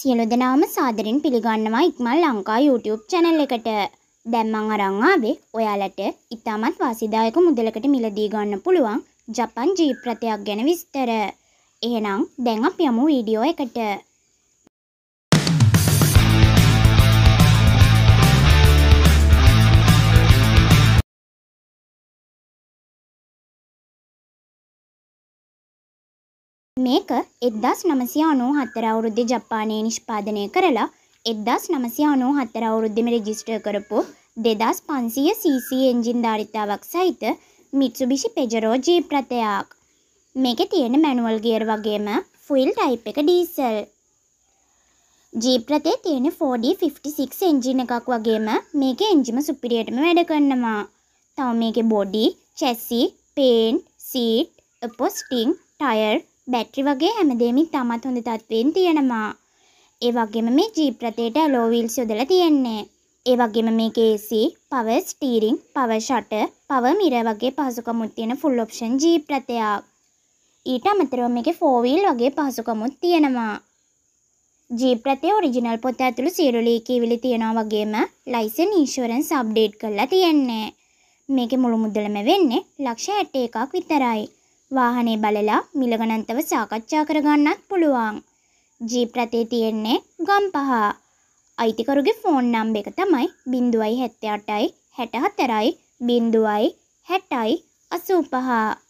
සියලු දෙනාම සාදරෙන් පිළිගන්නවා ඉක්මල් ලංකා YouTube channel එකට. දැන් මම අරන් ආවේ ඔයාලට ඉතාමත් වාසිදායක මුදලකට මිලදී ගන්න පුළුවන් ජපන් ජීප් රථයක් ගැන විස්තර. එහෙනම් දැන් අපි යමු වීඩියෝ එකට. මේක එක්දස් නමසිය අනූ හත්තර අවුරුද්ධි ජපානයේ නිෂ්පාදනය කරලා එක්දස් නමසිය අනූ හත්තර අවුරුද්ධිම රෙජිස්ටර් කරපු දෙදස් පන්සිය සීසී එන්ජින් ධාරිතාවක් සහිත මිත්සුබිෂි පෙජරෝ ජීප් රථයක්. මේක තියෙන මැනුවල් ගියර් වගේම ෆුල් ටයිප් එක ඩීසල්. ජීප් රථේ තියෙන 4D56 එන්ජින් එකක් වගේම මේක එන්ජිම සුපිරියටම වැඩ කරනවා. තව මේකේ බොඩි, චැසි, පේන්ට්, සීට්, අපොස්ටිං, ටයර් බැටරි වගේ හැමදේමින් තමත් හොඳ තත්ත්වයෙන් තියෙනවා. ඒ වගේම මේ ජීප් රථයට අලෝවිල්ස් යොදලා තියෙන්නේ. ඒ වගේම මේකේ AC, power steering, power shutter, power mirror වගේ පහසුකම්ත් තියෙන full option ජීප් රථයක්. ඊට අමතරව මේකේ 4 wheel වගේ පහසුකම්ත් තියෙනවා. ජීප් රථයේ ඔරිජිනල් පොත ඇතුළු සියලු ලීකීවිලි තියෙනවා වගේම ලයිසන් ඉන්ෂුරන්ස් අප්ඩේට් කරලා තියෙන්නේ. මේකේ මුළු මුදලම වෙන්නේ ලක්ෂ 61ක් විතරයි. වාහනේ බලලා මිලගණන්තව සාකච්ඡා කරගන්නත් පුළුවන්. ජීප් රථේ තියෙන්නේ ගම්පහ. අයිතිකරුගේ ෆෝන් නම්බ එක තමයි 078යි 64යි 0යි 65.